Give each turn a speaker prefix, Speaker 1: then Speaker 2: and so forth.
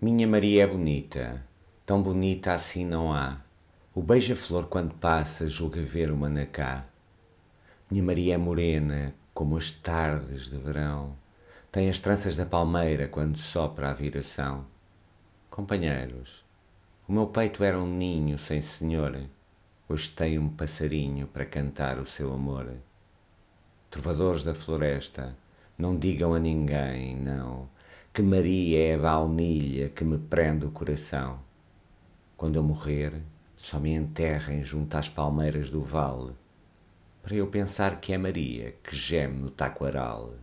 Speaker 1: Minha Maria é bonita, tão bonita assim não há. O beija-flor quando passa julga ver o manacá. Minha Maria é morena, como as tardes de verão. Tem as tranças da palmeira quando sopra a viração. Companheiros, o meu peito era um ninho sem senhor. Hoje tem um passarinho para cantar o seu amor. Trovadores da floresta, não digam a ninguém, não que Maria é a baunilha que me prende o coração. Quando eu morrer, só me enterrem junto às palmeiras do vale, para eu pensar que é Maria que geme no taquaral.